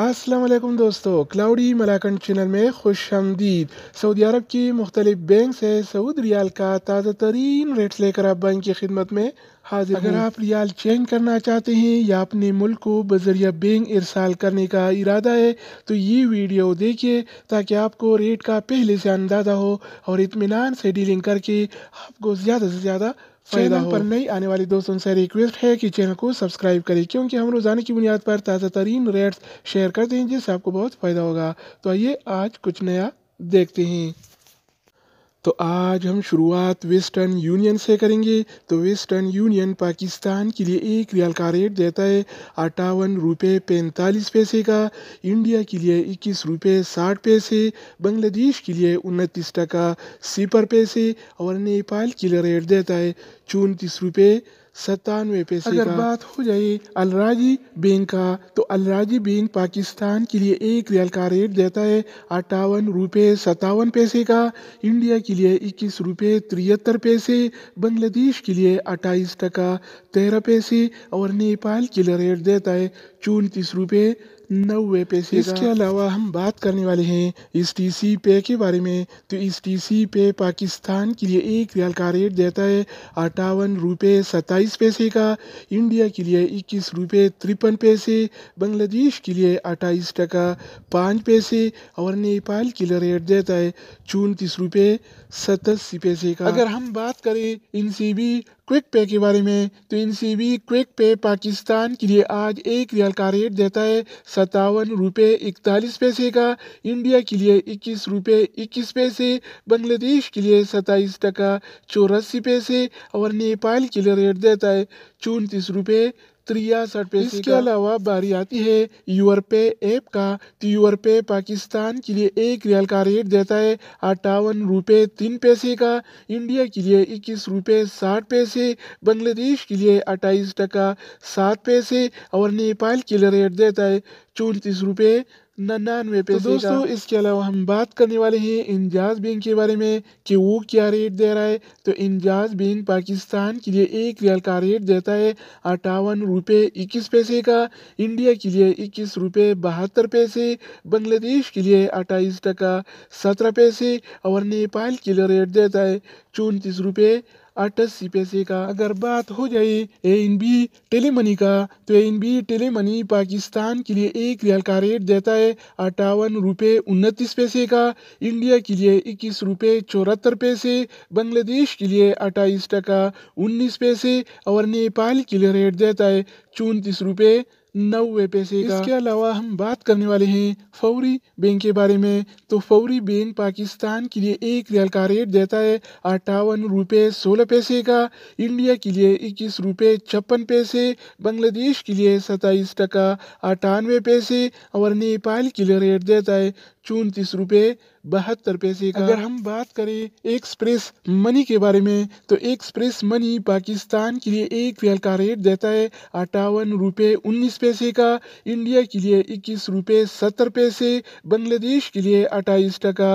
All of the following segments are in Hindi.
असलम दोस्तों क्लाउडी मलाकंड चैनल में खुश आमदीद सऊदी अरब की मुख्तलिफ बैंक से सऊद रियाल का ताज़ा तरीन रेट लेकर आप बैंक की खिदमत में हाजिर अगर आप रियाल चेंज करना चाहते हैं या अपने मुल्क को बजरिया बैंक इरसाल करने का इरादा है तो ये वीडियो देखिए ताकि आपको रेट का पहले से अंदाज़ा हो और इतमान से डीलिंग करके आपको ज़्यादा से ज़्यादा फायदा पर नई आने वाली दोस्तों से रिक्वेस्ट है कि चैनल को सब्सक्राइब करें क्योंकि हम रोजाना की बुनियाद पर ताज़ा तरीन रेट्स शेयर करते हैं जिससे आपको बहुत फ़ायदा होगा तो आइए आज कुछ नया देखते हैं तो आज हम शुरुआत वेस्टर्न यूनियन से करेंगे तो वेस्टर्न यूनियन पाकिस्तान के लिए एक रियाल का रेट देता है अट्ठावन रुपये पैंतालीस पैसे का इंडिया के लिए इक्कीस रुपये साठ पैसे बांग्लादेश के लिए उनतीस टका सिपर पैसे और नेपाल के लिए रेट देता है चौंतीस रुपये सत्तानवे पैसे अगर बात हो जाए अलराजी बैंक का तो अलराजी बैंक पाकिस्तान के लिए एक रियल का रेट देता है अट्ठावन रुपये सत्तावन पैसे का इंडिया के लिए इक्कीस रुपये तिहत्तर पैसे बांग्लादेश के लिए अट्ठाईस टका तेरह पैसे और नेपाल के लिए रेट देता है चौतीस रुपये नब्बे पैसे इसके अलावा हम बात करने वाले हैं इस टी सी पे के बारे में तो इस टी सी पे पाकिस्तान के लिए एक रियाल का रेट देता है अट्ठावन रुपये सत्ताईस पैसे का इंडिया के लिए इक्कीस रुपये तिरपन पैसे बांग्लादेश के लिए अट्ठाईस टका पाँच पैसे और नेपाल के लिए रेट देता है चौंतीस रुपये सतासी पैसे का अगर हम बात करें इनसे भी क्विक पे के बारे में तो इन सी बी क्विक पे पाकिस्तान के लिए आज एक रियाल का रेट देता है सत्तावन रुपये इकतालीस पैसे का इंडिया के लिए इक्कीस रुपये इक्कीस पैसे बांग्लादेश के लिए सत्ताईस टका चौरासी पैसे और नेपाल के लिए रेट देता है चौंतीस रुपये त्रिया सरपेस इसके अलावा बारी आती है यूर पे ऐप का तो पे पाकिस्तान के लिए एक रियाल का रेट देता है अट्ठावन रुपये तीन पैसे का इंडिया के लिए इक्कीस रुपये साठ पैसे बांग्लादेश के लिए अट्ठाईस टका सात पैसे और नेपाल के लिए रेट देता है चौंतीस रुपये नन्नानवे तो दोस्तों इसके अलावा हम बात करने वाले हैं इंजाज बैंक के बारे में कि वो क्या रेट दे रहा है तो इंजाज बैंक पाकिस्तान के लिए एक रियल का रेट देता है अट्ठावन रुपये इक्कीस पैसे का इंडिया के लिए इक्कीस रुपये बहत्तर पैसे बांग्लादेश के लिए अट्ठाईस टका सत्रह पैसे और नेपाल के लिए रेट देता है चौंतीस रुपये आटस सी पी का अगर बात हो जाए A N B telemoney का तो A N B telemoney Pakistan के लिए एक रियल का रेट देता है अट्ठावन रुपये उनतीस पैसे का इंडिया के लिए इक्कीस रुपये चौहत्तर पैसे बांग्लादेश के लिए अट्ठाईस टका उन्नीस पैसे और नेपाल के लिए रेट देता है चौंतीस रुपये नब्बे पैसे का इसके अलावा हम बात करने वाले हैं फौरी बैंक के बारे में तो फौरी बैंक पाकिस्तान के लिए एक रियल का रेट देता है अट्ठावन रुपये सोलह पैसे का इंडिया के लिए इक्कीस रुपये छप्पन पैसे बांग्लादेश के लिए सत्ताईस टका अट्ठानवे पैसे और नेपाल के लिए रेट देता है चौंतीस रुपये बहत्तर पैसे का अगर हम बात करें एक्सप्रेस मनी के बारे में तो एक्सप्रेस मनी पाकिस्तान के लिए एक रियल का रेट देता है अट्ठावन रुपये उन्नीस पैसे का इंडिया के लिए इक्कीस रुपये सत्तर पैसे बांग्लादेश के लिए अट्ठाईस टका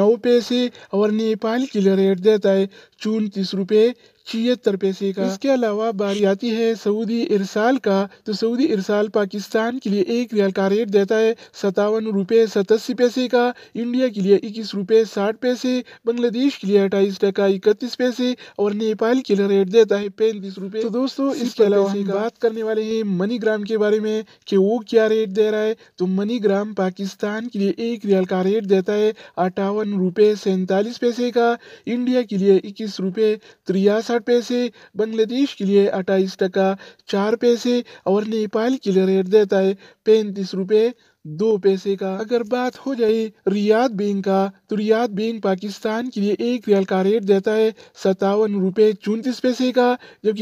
नौ पैसे और नेपाल के लिए रेट देता है चौंतीस रुपये शख्सियत पैसे का इसके अलावा बारी आती है सऊदी इरसाल का तो सऊदी इरसाल पाकिस्तान के लिए एक रियाल का रेट देता है सतावन रुपए सतासी पैसे का इंडिया के लिए इक्कीस रुपए साठ पैसे बांग्लादेश के लिए अट्ठाईस टका इकतीस पैसे और नेपाल के लिए रेट देता है पैंतीस रूपए तो दोस्तों इसके अलावा हम बात करने वाले हैं ग्राम के बारे में कि वो क्या रेट दे रहा है तो ग्राम पाकिस्तान के लिए एक रियाल का रेट देता है अट्ठावन रुपए सैतालीस पैसे का इंडिया के लिए इक्कीस रुपए तिरसठ पैसे बांग्लादेश के लिए अट्ठाईस टका चार पैसे और नेपाल के लिए रेट देता है पैंतीस रुपए दो पैसे का अगर बात हो जाए रियाद बैंक का तो रियाद बैंक पाकिस्तान के लिए एक रियाल का रेट देता है सत्तावन रुपए चौंतीस पैसे का जबकि